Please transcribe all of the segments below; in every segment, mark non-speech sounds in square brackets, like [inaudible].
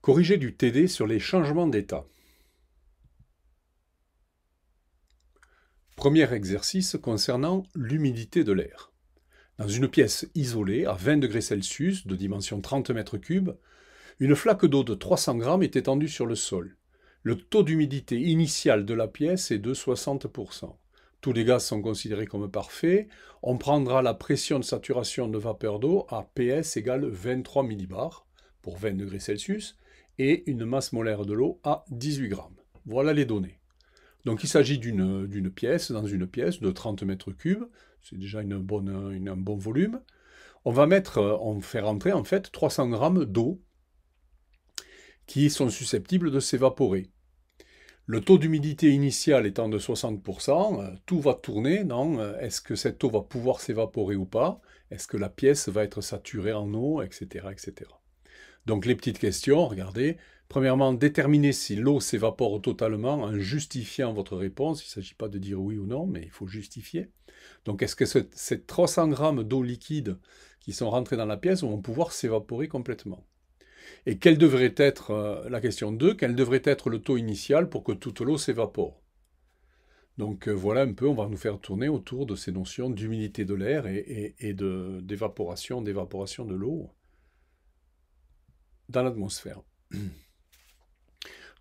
Corriger du TD sur les changements d'état. Premier exercice concernant l'humidité de l'air. Dans une pièce isolée à 20 degrés Celsius de dimension 30 mètres cubes, une flaque d'eau de 300 g est étendue sur le sol. Le taux d'humidité initial de la pièce est de 60%. Tous les gaz sont considérés comme parfaits. On prendra la pression de saturation de vapeur d'eau à PS égale 23 millibars pour 20 degrés Celsius et une masse molaire de l'eau à 18 grammes. Voilà les données. Donc il s'agit d'une pièce, dans une pièce de 30 mètres cubes, c'est déjà une bonne, un bon volume. On va mettre, euh, on fait rentrer en fait 300 grammes d'eau qui sont susceptibles de s'évaporer. Le taux d'humidité initial étant de 60%, euh, tout va tourner dans euh, est-ce que cette eau va pouvoir s'évaporer ou pas, est-ce que la pièce va être saturée en eau, etc. etc. Donc les petites questions, regardez. Premièrement, déterminer si l'eau s'évapore totalement en justifiant votre réponse. Il ne s'agit pas de dire oui ou non, mais il faut justifier. Donc est-ce que ces 300 grammes d'eau liquide qui sont rentrés dans la pièce vont pouvoir s'évaporer complètement Et quelle devrait être, euh, la question 2, quel devrait être le taux initial pour que toute l'eau s'évapore Donc euh, voilà un peu, on va nous faire tourner autour de ces notions d'humidité de l'air et, et d'évaporation, d'évaporation de l'eau dans l'atmosphère. [clears throat]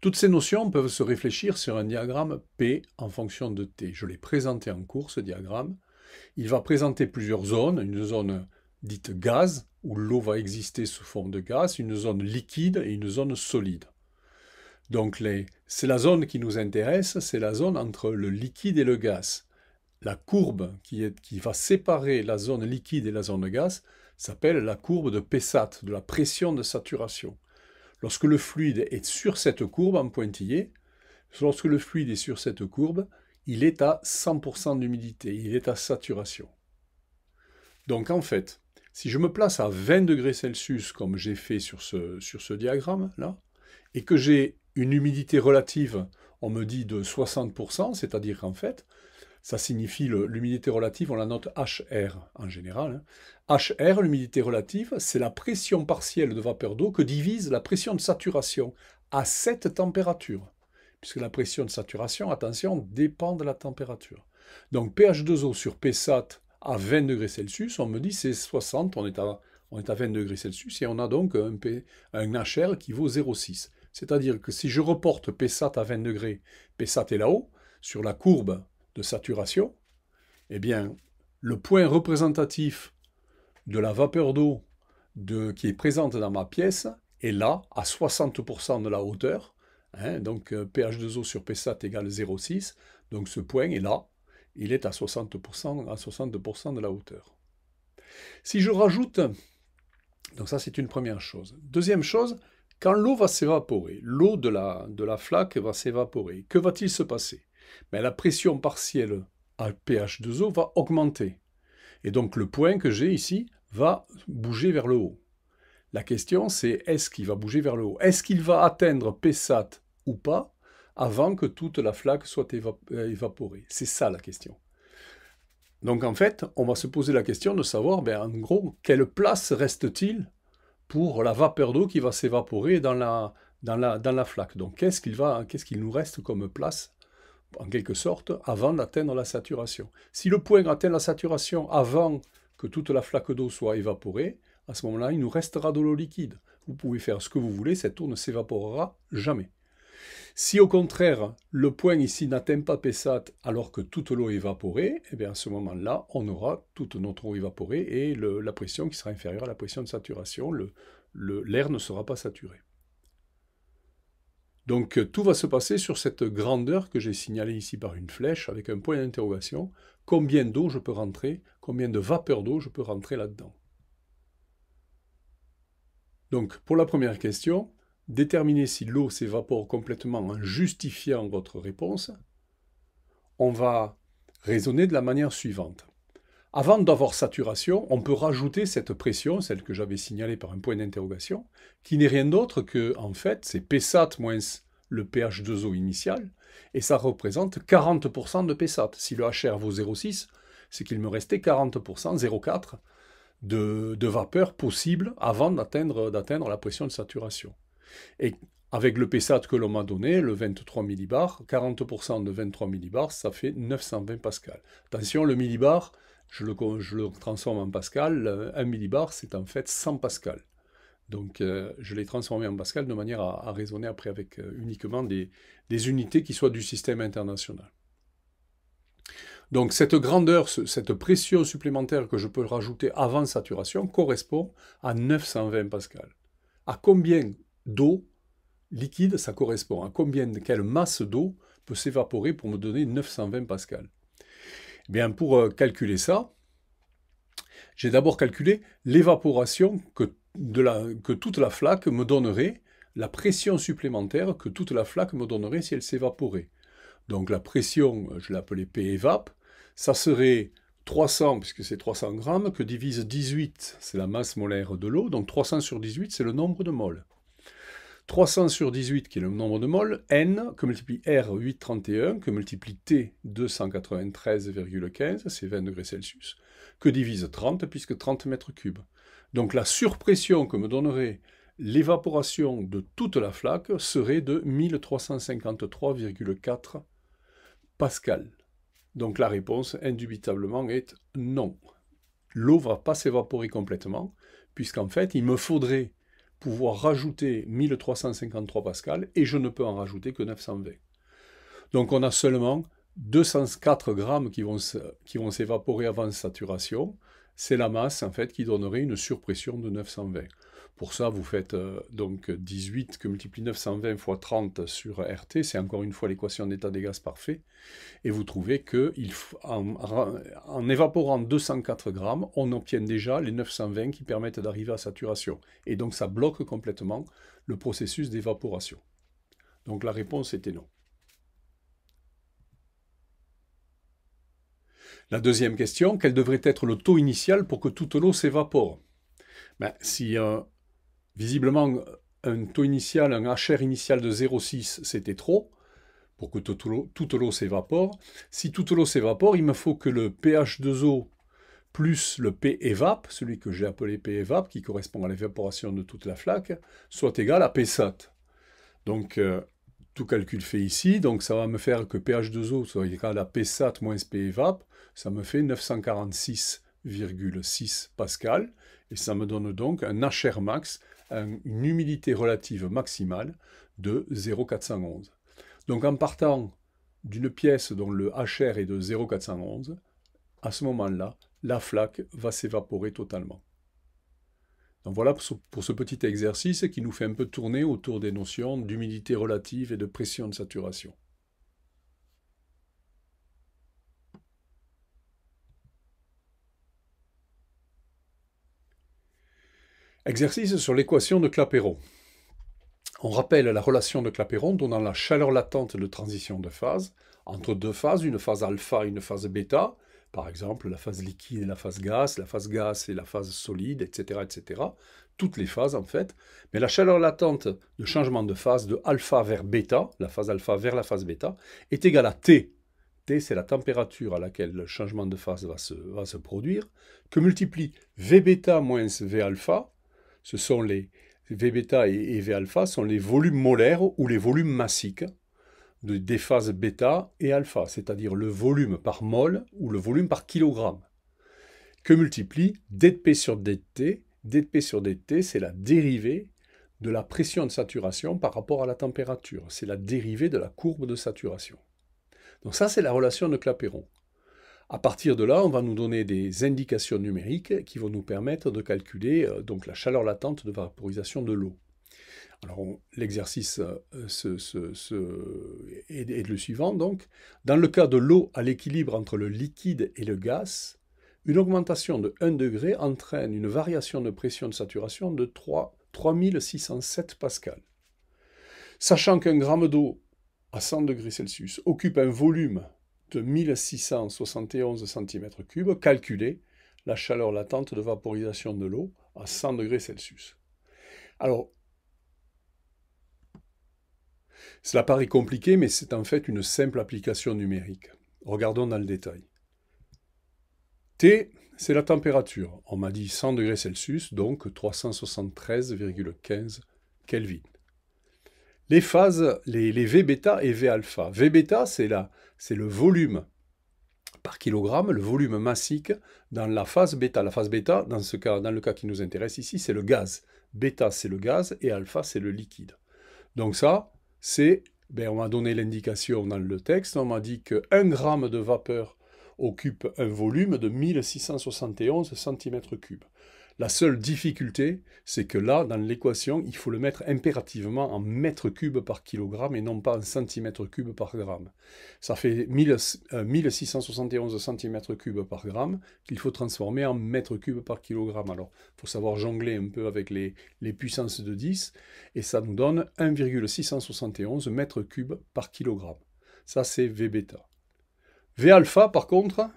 Toutes ces notions peuvent se réfléchir sur un diagramme P en fonction de T. Je l'ai présenté en cours, ce diagramme. Il va présenter plusieurs zones, une zone dite gaz, où l'eau va exister sous forme de gaz, une zone liquide et une zone solide. Donc c'est la zone qui nous intéresse, c'est la zone entre le liquide et le gaz. La courbe qui, qui va séparer la zone liquide et la zone gaz, s'appelle la courbe de Pessat de la pression de saturation. Lorsque le fluide est sur cette courbe en pointillé, lorsque le fluide est sur cette courbe, il est à 100% d'humidité, il est à saturation. Donc en fait, si je me place à 20 degrés Celsius comme j'ai fait sur ce, sur ce diagramme-là, et que j'ai une humidité relative, on me dit de 60%, c'est-à-dire qu'en fait, ça signifie l'humidité relative, on la note HR en général. HR, hein. l'humidité relative, c'est la pression partielle de vapeur d'eau que divise la pression de saturation à cette température. Puisque la pression de saturation, attention, dépend de la température. Donc pH2O sur PSAT à 20 degrés Celsius, on me dit c'est 60, on est, à, on est à 20 degrés Celsius et on a donc un, P, un HR qui vaut 0,6. C'est-à-dire que si je reporte PSAT à 20 degrés, PSAT est là-haut, sur la courbe de saturation, eh bien, le point représentatif de la vapeur d'eau qui est présente dans ma pièce est là, à 60% de la hauteur. Hein, donc, euh, pH2O sur PSAT égale 0,6. Donc, ce point est là. Il est à 60%, à 60 de la hauteur. Si je rajoute... Donc ça, c'est une première chose. Deuxième chose, quand l'eau va s'évaporer, l'eau de la, de la flaque va s'évaporer, que va-t-il se passer mais la pression partielle à pH2O va augmenter. Et donc le point que j'ai ici va bouger vers le haut. La question c'est est-ce qu'il va bouger vers le haut Est-ce qu'il va atteindre PSAT ou pas avant que toute la flaque soit euh, évaporée C'est ça la question. Donc en fait, on va se poser la question de savoir, ben, en gros, quelle place reste-t-il pour la vapeur d'eau qui va s'évaporer dans la, dans, la, flaque Donc qu'est-ce qu'il nous reste comme place en quelque sorte, avant d'atteindre la saturation. Si le point atteint la saturation avant que toute la flaque d'eau soit évaporée, à ce moment-là, il nous restera de l'eau liquide. Vous pouvez faire ce que vous voulez, cette eau ne s'évaporera jamais. Si au contraire, le point ici n'atteint pas Pesat alors que toute l'eau est évaporée, eh bien à ce moment-là, on aura toute notre eau évaporée et la pression qui sera inférieure à la pression de saturation, l'air ne sera pas saturé. Donc euh, tout va se passer sur cette grandeur que j'ai signalée ici par une flèche avec un point d'interrogation. Combien d'eau je peux rentrer Combien de vapeur d'eau je peux rentrer là-dedans Donc pour la première question, déterminer si l'eau s'évapore complètement en justifiant votre réponse. On va raisonner de la manière suivante. Avant d'avoir saturation, on peut rajouter cette pression, celle que j'avais signalée par un point d'interrogation, qui n'est rien d'autre que, en fait, c'est PSAT moins le pH2O initial, et ça représente 40% de PSAT. Si le HR vaut 0,6, c'est qu'il me restait 40%, 0,4, de, vapeur possible avant d'atteindre la pression de saturation. Et avec le PSAT que l'on m'a donné, le 23 millibars, 40% de 23 millibars, ça fait 920 pascal. Attention, le millibar, je le, transforme en Pascal, 1 euh, millibar c'est en fait 100 Pascal. Donc euh, je l'ai transformé en Pascal de manière à, raisonner après avec euh, uniquement des, unités qui soient du système international. Donc cette grandeur, cette pression supplémentaire que je peux rajouter avant saturation correspond à 920 Pascal. À combien d'eau liquide ça correspond À combien, quelle masse d'eau peut s'évaporer pour me donner 920 Pascal eh pour euh, calculer ça, j'ai d'abord calculé l'évaporation que, toute la flaque me donnerait, la pression supplémentaire que toute la flaque me donnerait si elle s'évaporait. Donc la pression, euh, je l'appelais P ça serait 300, puisque c'est 300 grammes, que divise 18, c'est la masse molaire de l'eau, donc 300 sur 18, c'est le nombre de moles. 300 sur 18 qui est le nombre de moles, N que multiplie R 831 que multiplie T 293,15, c'est 20 degrés Celsius, que divise 30 puisque 30 mètres cubes. Donc la surpression que me donnerait l'évaporation de toute la flaque serait de 1353,4 pascal. Donc la réponse indubitablement est non. L'eau ne va pas s'évaporer complètement puisqu'en fait il me faudrait pouvoir rajouter 1353 pascal et je ne peux en rajouter que 920. Donc on a seulement 204 grammes qui vont, qui vont s'évaporer avant saturation. C'est la masse en fait qui donnerait une surpression de 920. Pour ça, vous faites euh, donc 18 que multiplie 920 fois 30 sur RT, c'est encore une fois l'équation d'état des gaz parfait, et vous trouvez que en, évaporant 204 grammes, on obtient déjà les 920 qui permettent d'arriver à saturation. Et donc ça bloque complètement le processus d'évaporation. Donc la réponse était non. La deuxième question, quel devrait être le taux initial pour que toute l'eau s'évapore ben, Si euh, Visiblement, un taux initial, un HR initial de 0,6, c'était trop pour que toute l'eau s'évapore. Si toute l'eau s'évapore, il me faut que le pH 2O plus le P celui que j'ai appelé P qui correspond à l'évaporation de toute la flaque, soit égal à PSAT. Donc, euh, tout calcul fait ici, donc ça va me faire que pH2O soit égal à PSAT moins P ça me fait 946,6 pascal, et ça me donne donc un HR max une humidité relative maximale de 0,411. Donc en partant d'une pièce dont le HR est de 0,411, à ce moment-là, la flaque va s'évaporer totalement. Donc voilà pour ce petit exercice qui nous fait un peu tourner autour des notions d'humidité relative et de pression de saturation. Exercice sur l'équation de Clapeyron. On rappelle la relation de Clapeyron donnant la chaleur latente de transition de phase entre deux phases, une phase alpha et une phase bêta, par exemple la phase liquide et la phase gaz, la phase gaz et la phase solide, etc., etc. Toutes les phases en fait. Mais la chaleur latente de changement de phase de alpha vers bêta, la phase alpha vers la phase bêta, est égale à T. T, c'est la température à laquelle le changement de phase va se, produire, que multiplie V moins V alpha, ce sont les V-bêta et V-alpha sont les volumes molaires ou les volumes massiques de, des phases bêta et alpha, c'est-à-dire le volume par mol ou le volume par kilogramme, que multiplie dP sur dT. dP sur dT, c'est la dérivée de la pression de saturation par rapport à la température. C'est la dérivée de la courbe de saturation. Donc ça, c'est la relation de Clapeyron. À partir de là, on va nous donner des indications numériques qui vont nous permettre de calculer euh, donc la chaleur latente de vaporisation de l'eau. Alors l'exercice euh, est, le suivant donc. Dans le cas de l'eau à l'équilibre entre le liquide et le gaz, une augmentation de 1 degré entraîne une variation de pression de saturation de 3, 3607 pascal. Sachant qu'un gramme d'eau à 100 degrés Celsius occupe un volume 1671 cm3, calculer la chaleur latente de vaporisation de l'eau à 100 degrés Celsius. Alors, cela paraît compliqué, mais c'est en fait une simple application numérique. Regardons dans le détail. T, c'est la température. On m'a dit 100 degrés Celsius, donc 373,15 Kelvin. Les phases, les, les V bêta et V alpha. V bêta, c'est la, c'est le volume par kilogramme, le volume massique dans la phase bêta. La phase bêta, dans, ce cas, dans le cas qui nous intéresse ici, c'est le gaz. Bêta, c'est le gaz et alpha, c'est le liquide. Donc ça, c'est, ben, on m'a donné l'indication dans le texte, on m'a dit que 1 de vapeur occupe un volume de 1671 cm3. La seule difficulté, c'est que là, dans l'équation, il faut le mettre impérativement en mètres cubes par kilogramme et non pas en centimètres cubes par gramme. Ça fait 1671 euh, centimètres cubes par gramme qu'il faut transformer en mètres cubes par kilogramme. Alors, il faut savoir jongler un peu avec les, puissances de 10 et ça nous donne 1,671 mètres cubes par kilogramme. Ça, c'est V bêta. V alpha, par contre,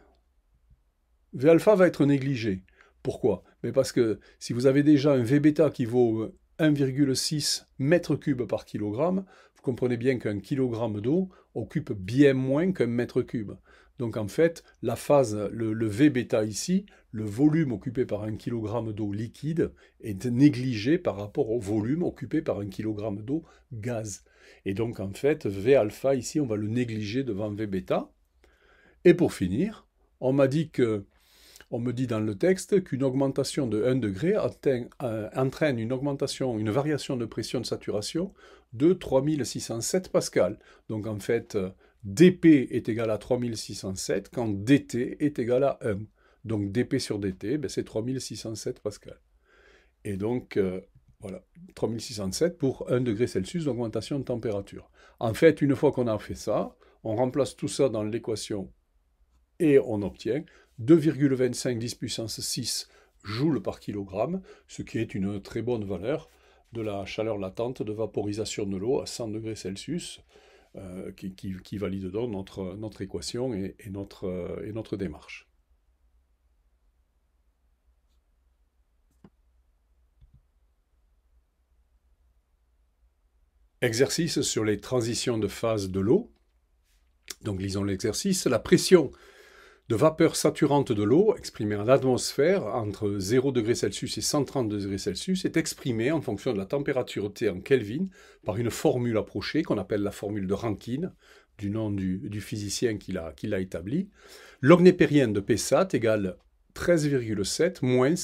V alpha va être négligé. Pourquoi Mais Parce que si vous avez déjà un v qui vaut 1,6 mètre cube par kilogramme, vous comprenez bien qu'un kilogramme d'eau occupe bien moins qu'un mètre cube. Donc en fait, la phase, le, le v ici, le volume occupé par un kilogramme d'eau liquide est négligé par rapport au volume occupé par un kilogramme d'eau gaz. Et donc en fait, V alpha ici, on va le négliger devant V bêta. Et pour finir, on m'a dit que on me dit dans le texte qu'une augmentation de 1 degré euh, entraîne une augmentation, une variation de pression de saturation de 3607 pascal. Donc en fait, euh, dP est égal à 3607 quand dT est égal à 1. Donc dP sur dt, ben, c'est 3607 pascal. Et donc, euh, voilà, 3607 pour 1 degré Celsius d'augmentation de température. En fait, une fois qu'on a fait ça, on remplace tout ça dans l'équation et on obtient 2,25 10 puissance 6 joules par kilogramme, ce qui est une très bonne valeur de la chaleur latente de vaporisation de l'eau à 100 degrés Celsius, euh, qui, valide donc notre, notre équation et, notre, euh, et notre démarche. Exercice sur les transitions de phase de l'eau. Donc lisons l'exercice. La pression de vapeur saturante de l'eau, exprimée en atmosphère entre 0 degrés Celsius et 130 degrés Celsius, est exprimée en fonction de la température T en Kelvin par une formule approchée qu'on appelle la formule de Rankine, du nom du, physicien qui l'a établie. L'ognépérien de P_sat égale 13,7 moins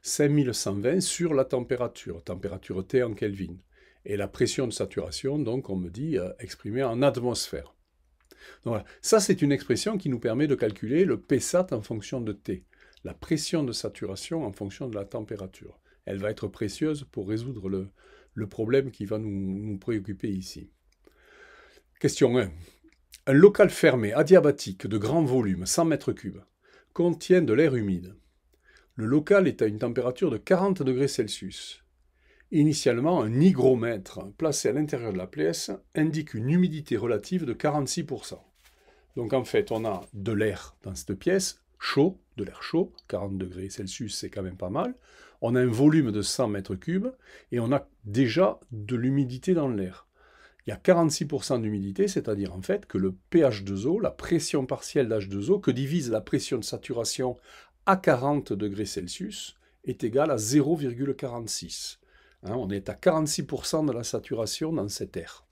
5120 sur la température, température T en Kelvin. Et la pression de saturation, donc, on me dit, euh, exprimée en atmosphère. Ça, c'est une expression qui nous permet de calculer le PSAT en fonction de T, la pression de saturation en fonction de la température. Elle va être précieuse pour résoudre le, problème qui va nous, nous préoccuper ici. Question 1. Un local fermé, adiabatique, de grand volume, 100 mètres cubes, contient de l'air humide. Le local est à une température de 40 degrés Celsius. Initialement, un hygromètre placé à l'intérieur de la pièce indique une humidité relative de 46%. Donc en fait, on a de l'air dans cette pièce, chaud, de l'air chaud, 40 degrés Celsius, c'est quand même pas mal. On a un volume de 100 mètres cubes et on a déjà de l'humidité dans l'air. Il y a 46% d'humidité, c'est-à-dire en fait que le pH2O, la pression partielle d'H2O, que divise la pression de saturation à 40 degrés Celsius, est égale à 0,46. Hein, on est à 46% de la saturation dans cet air.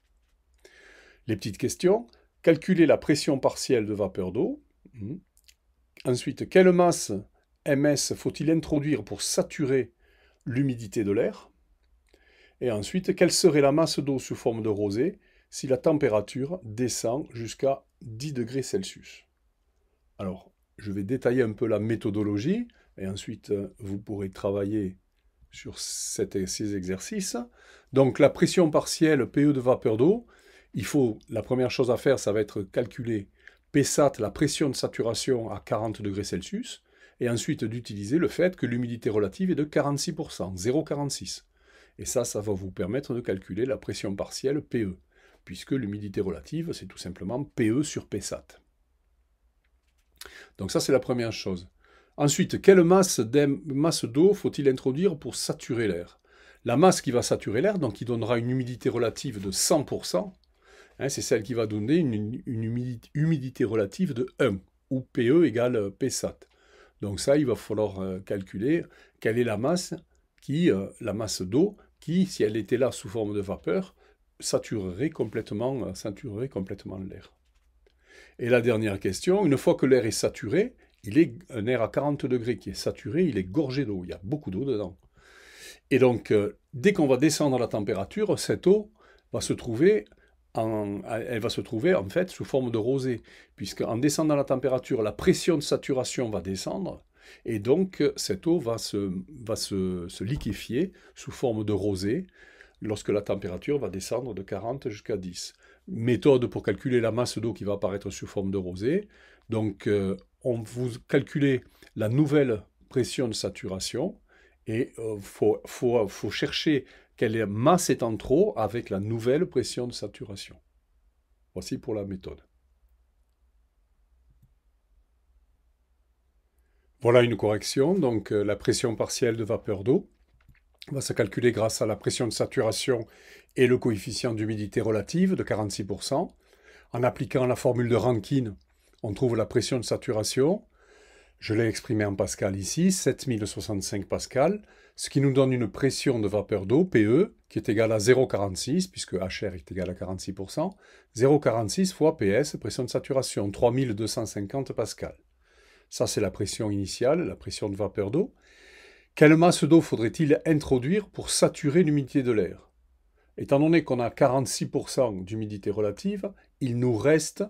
Les petites questions. Calculer la pression partielle de vapeur d'eau. Hmm. Ensuite, quelle masse MS faut-il introduire pour saturer l'humidité de l'air Et ensuite, quelle serait la masse d'eau sous forme de rosée si la température descend jusqu'à 10 degrés Celsius Alors, je vais détailler un peu la méthodologie et ensuite euh, vous pourrez travailler sur ces exercices. Donc la pression partielle PE de vapeur d'eau, il faut, la première chose à faire, ça va être calculer PSAT, la pression de saturation à 40 degrés Celsius, et ensuite d'utiliser le fait que l'humidité relative est de 46%, 0,46. Et ça, ça va vous permettre de calculer la pression partielle PE, puisque l'humidité relative, c'est tout simplement PE sur PSAT. Donc ça, c'est la première chose. Ensuite, quelle masse d'eau faut-il introduire pour saturer l'air La masse qui va saturer l'air, donc qui donnera une humidité relative de 100%, hein, c'est celle qui va donner une, humidité, relative de 1, ou PE égale PSAT. Donc ça, il va falloir euh, calculer quelle est la masse qui, euh, la masse d'eau qui, si elle était là sous forme de vapeur, saturerait complètement, saturerait euh, complètement l'air. Et la dernière question, une fois que l'air est saturé, il est un air à 40 degrés qui est saturé, il est gorgé d'eau, il y a beaucoup d'eau dedans. Et donc, euh, dès qu'on va descendre la température, cette eau va se trouver en, elle va se trouver en fait sous forme de rosée, puisque en descendant la température, la pression de saturation va descendre, et donc euh, cette eau va se, va se, liquéfier sous forme de rosée lorsque la température va descendre de 40 jusqu'à 10. Méthode pour calculer la masse d'eau qui va apparaître sous forme de rosée. Donc euh, on vous calculez la nouvelle pression de saturation et il euh, faut, chercher quelle masse est en trop avec la nouvelle pression de saturation. Voici pour la méthode. Voilà une correction, donc euh, la pression partielle de vapeur d'eau va se calculer grâce à la pression de saturation et le coefficient d'humidité relative de 46%. En appliquant la formule de Rankine, on trouve la pression de saturation, je l'ai exprimé en pascal ici, 7065 pascal, ce qui nous donne une pression de vapeur d'eau, PE, qui est égale à 0,46, puisque HR est égale à 46%, 0,46 fois PS, pression de saturation, 3250 pascal. Ça, c'est la pression initiale, la pression de vapeur d'eau. Quelle masse d'eau faudrait-il introduire pour saturer l'humidité de l'air Étant donné qu'on a 46% d'humidité relative, il nous reste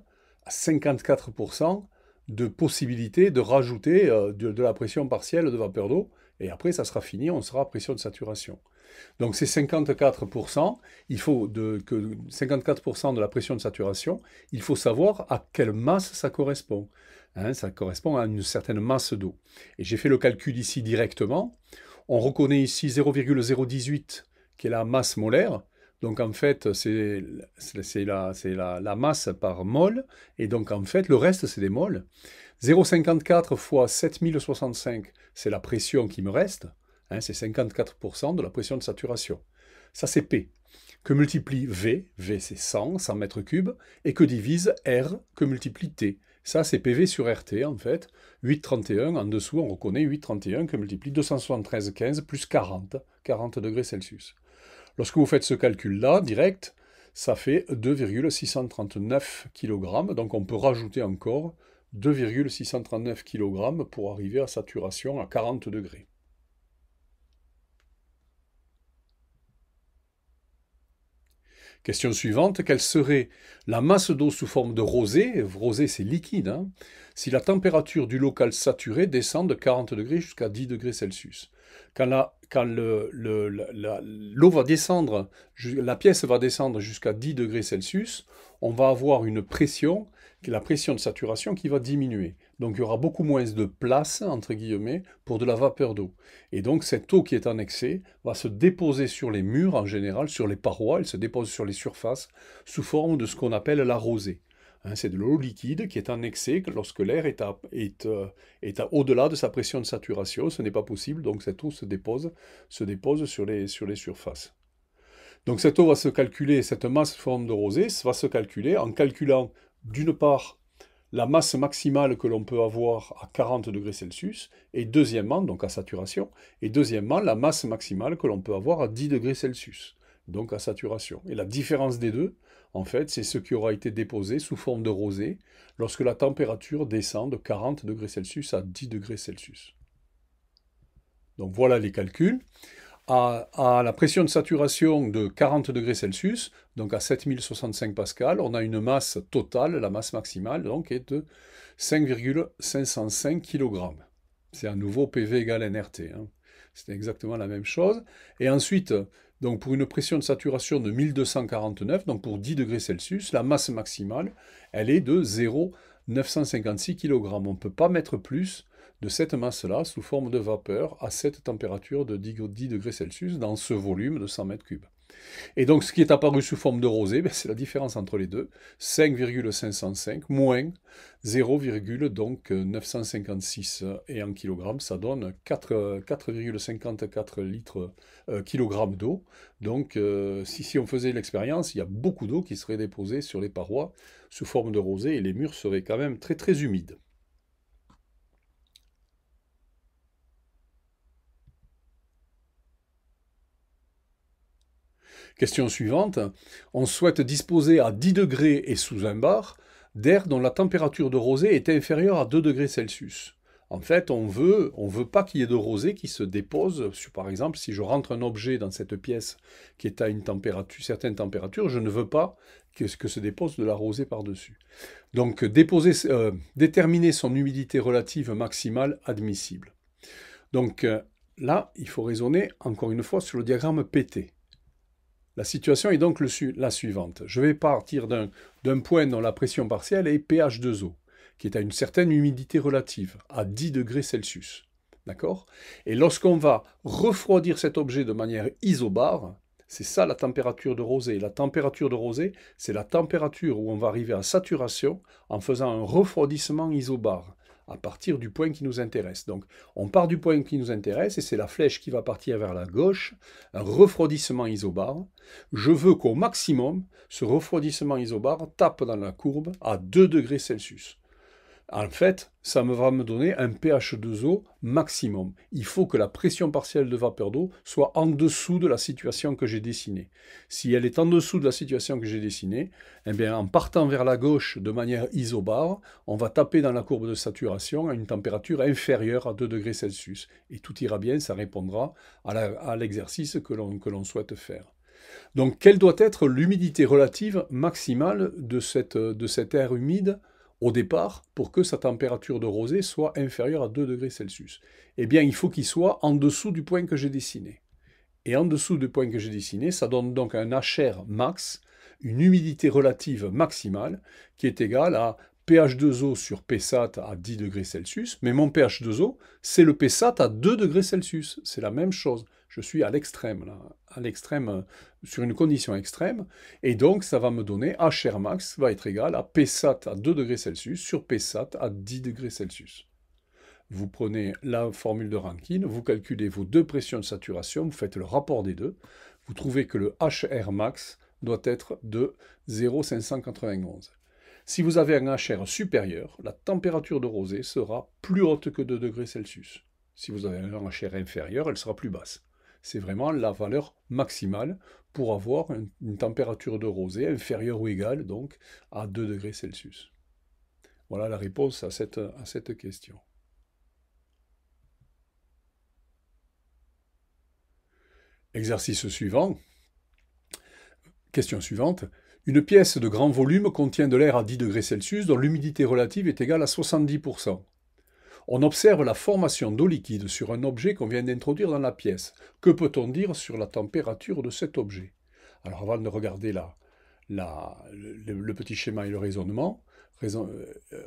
54% de possibilité de rajouter euh, de, la pression partielle de vapeur d'eau, et après ça sera fini, on sera à pression de saturation. Donc ces 54%, il faut de, que 54% de la pression de saturation, il faut savoir à quelle masse ça correspond. Hein. ça correspond à une certaine masse d'eau. Et j'ai fait le calcul ici directement. On reconnaît ici 0,018 qui est la masse molaire, donc en fait, c'est la, masse par mol, et donc en fait, le reste, c'est des moles 0,54 fois 7065, c'est la pression qui me reste, hein, c'est 54% de la pression de saturation. Ça, c'est P, que multiplie V, V c'est 100, 100 mètres cubes, et que divise R, que multiplie T. Ça, c'est PV sur RT, en fait. 8,31, en dessous, on reconnaît 8,31 que multiplie 273,15 plus 40, 40 degrés Celsius. Lorsque vous faites ce calcul-là, direct, ça fait 2,639 kg. Donc on peut rajouter encore 2,639 kg pour arriver à saturation à 40 degrés. Question suivante, quelle serait la masse d'eau sous forme de rosée Rosée, c'est liquide. Hein. si la température du local saturé descend de 40 degrés jusqu'à 10 degrés Celsius. Quand la, l'eau va descendre, la pièce va descendre jusqu'à 10 degrés Celsius, on va avoir une pression, la pression de saturation qui va diminuer. Donc il y aura beaucoup moins de place, entre guillemets, pour de la vapeur d'eau. Et donc cette eau qui est en excès va se déposer sur les murs en général, sur les parois, elle se dépose sur les surfaces, sous forme de ce qu'on appelle la rosée. Hein, c'est de l'eau liquide qui est en excès lorsque l'air est, euh, au-delà de sa pression de saturation. Ce n'est pas possible, donc cette eau se dépose, sur, les, surfaces. Donc cette eau va se calculer, cette masse forme de rosée va se calculer en calculant d'une part la masse maximale que l'on peut avoir à 40 degrés Celsius, et deuxièmement, donc à saturation, et deuxièmement, la masse maximale que l'on peut avoir à 10 degrés Celsius, donc à saturation. Et la différence des deux, en fait, c'est ce qui aura été déposé sous forme de rosée lorsque la température descend de 40 degrés Celsius à 10 degrés Celsius. Donc voilà les calculs. À, la pression de saturation de 40 degrés Celsius, donc à 7065 pascal, on a une masse totale, la masse maximale, donc est de 5,505 kg. C'est à nouveau PV égale NRT. Hein. C'est exactement la même chose. Et ensuite, donc pour une pression de saturation de 1249, donc pour 10 degrés Celsius, la masse maximale, elle est de 0,956 kg. On ne peut pas mettre plus de cette masse-là sous forme de vapeur à cette température de 10 degrés Celsius dans ce volume de 100 m3. Et donc ce qui est apparu sous forme de rosée, ben, c'est la différence entre les deux, 5,505 moins 0,956. Euh, euh, et 1 kg, ça donne 4,54 euh, litres kg d'eau. Donc si, si on faisait l'expérience, il y a beaucoup d'eau qui serait déposée sur les parois sous forme de rosée et les murs seraient quand même très très humides. Question suivante. On souhaite disposer à 10 degrés et sous un bar d'air dont la température de rosée est inférieure à 2 degrés Celsius. En fait, on veut, on veut pas qu'il y ait de rosée qui se dépose. Par exemple, si je rentre un objet dans cette pièce qui est à une certaine température, je ne veux pas que, que se dépose de la rosée par-dessus. Donc, euh, déterminer son humidité relative maximale admissible. Donc euh, là, il faut raisonner encore une fois sur le diagramme PT. La situation est donc la suivante. Je vais partir d'un point dont la pression partielle est pH 2O, qui est à une certaine humidité relative, à 10 degrés Celsius. D'accord Et lorsqu'on va refroidir cet objet de manière isobare, c'est ça la température de rosée. La température de rosée, c'est la température où on va arriver à saturation en faisant un refroidissement isobare à partir du point qui nous intéresse. Donc on part du point qui nous intéresse et c'est la flèche qui va partir vers la gauche, un refroidissement isobar. Je veux qu'au maximum, ce refroidissement isobar tape dans la courbe à 2 degrés Celsius. En fait, ça me va me donner un pH 2O maximum. Il faut que la pression partielle de vapeur d'eau soit en dessous de la situation que j'ai dessinée. Si elle est en dessous de la situation que j'ai dessinée, eh bien, en partant vers la gauche de manière isobare, on va taper dans la courbe de saturation à une température inférieure à 2 degrés Celsius. Et tout ira bien, ça répondra à l'exercice que l'on souhaite faire. Donc, quelle doit être l'humidité relative maximale de, cette, de cet air humide au départ pour que sa température de rosée soit inférieure à 2 degrés Celsius Eh bien, il faut qu'il soit en dessous du point que j'ai dessiné. Et en dessous du point que j'ai dessiné, ça donne donc un HR max, une humidité relative maximale, qui est égale à pH2O sur PSAT à 10 degrés Celsius, mais mon pH2O, c'est le PSAT à 2 degrés Celsius, c'est la même chose je suis à l'extrême, à l'extrême, euh, sur une condition extrême, et donc ça va me donner HR max va être égal à Psat à 2 degrés Celsius sur Psat à 10 degrés Vous prenez la formule de Rankine, vous calculez vos deux pressions de saturation, vous faites le rapport des deux, vous trouvez que le HR max doit être de 0,591. Si vous avez un HR supérieur, la température de rosée sera plus haute que 2 degrés Celsius. Si vous avez un HR inférieur, elle sera plus basse c'est vraiment la valeur maximale pour avoir une, température de rosée inférieure ou égale donc à 2 degrés Celsius. Voilà la réponse à cette, à cette question. Exercice suivant. Question suivante. Une pièce de grand volume contient de l'air à 10 degrés Celsius dont l'humidité relative est égale à 70%. On observe la formation d'eau liquide sur un objet qu'on vient d'introduire dans la pièce. Que peut-on dire sur la température de cet objet Alors avant de regarder là, le, petit schéma et le raisonnement, euh,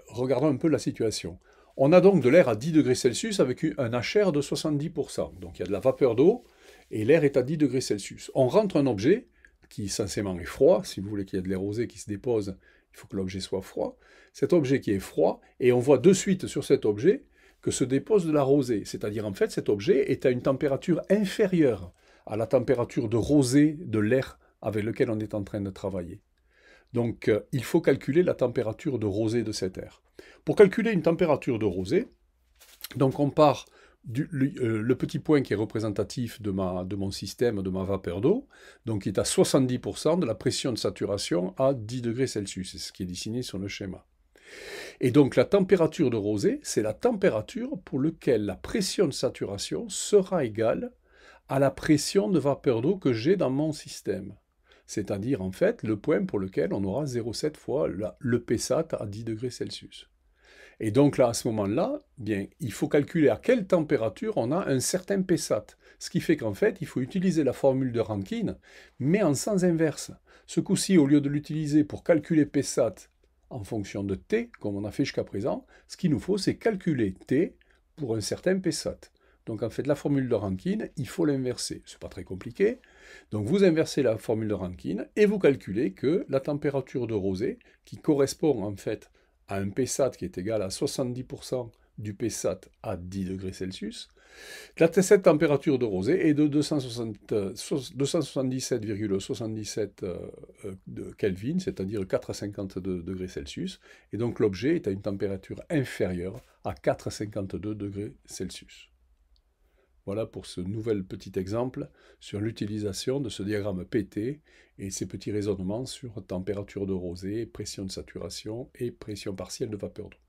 regardons un peu la situation. On a donc de l'air à 10 degrés Celsius avec un HR de 70%. Donc il y a de la vapeur d'eau et l'air est à 10 degrés Celsius. On rentre un objet qui sincèrement, est froid, si vous voulez qu'il y ait de l'air rosé qui se dépose il faut que l'objet soit froid. Cet objet qui est froid, et on voit de suite sur cet objet que se dépose de la rosée. C'est-à-dire, en fait, cet objet est à une température inférieure à la température de rosée de l'air avec lequel on est en train de travailler. Donc, euh, il faut calculer la température de rosée de cet air. Pour calculer une température de rosée, donc on part euh, le, petit point qui est représentatif de, mon système, de ma vapeur d'eau, donc qui est à 70% de la pression de saturation à 10 degrés Celsius, c'est ce qui est dessiné sur le schéma. Et donc la température de rosée, c'est la température pour laquelle la pression de saturation sera égale à la pression de vapeur d'eau que j'ai dans mon système. C'est-à-dire en fait le point pour lequel on aura 0,7 fois le PSAT à 10 degrés Celsius. Et donc là, à ce moment-là, bien, il faut calculer à quelle température on a un certain PSAT. Ce qui fait qu'en fait, il faut utiliser la formule de Rankine, mais en sens inverse. Ce coup-ci, au lieu de l'utiliser pour calculer PSAT en fonction de T, comme on a fait jusqu'à présent, ce qu'il nous faut, c'est calculer T pour un certain PSAT. Donc en fait, la formule de Rankine, il faut l'inverser. Ce n'est pas très compliqué. Donc vous inversez la formule de Rankine et vous calculez que la température de rosée, qui correspond en fait un PSAT qui est égal à 70% du PSAT à 10 degrés Celsius, cette température de rosée est de 277,77 euh, Kelvin, c'est-à-dire 4 à 52 degrés Celsius, et donc l'objet est à une température inférieure à 4 à 52 degrés Celsius. Voilà pour ce nouvel petit exemple sur l'utilisation de ce diagramme PT et ses petits raisonnements sur température de rosée, pression de saturation et pression partielle de vapeur d'eau.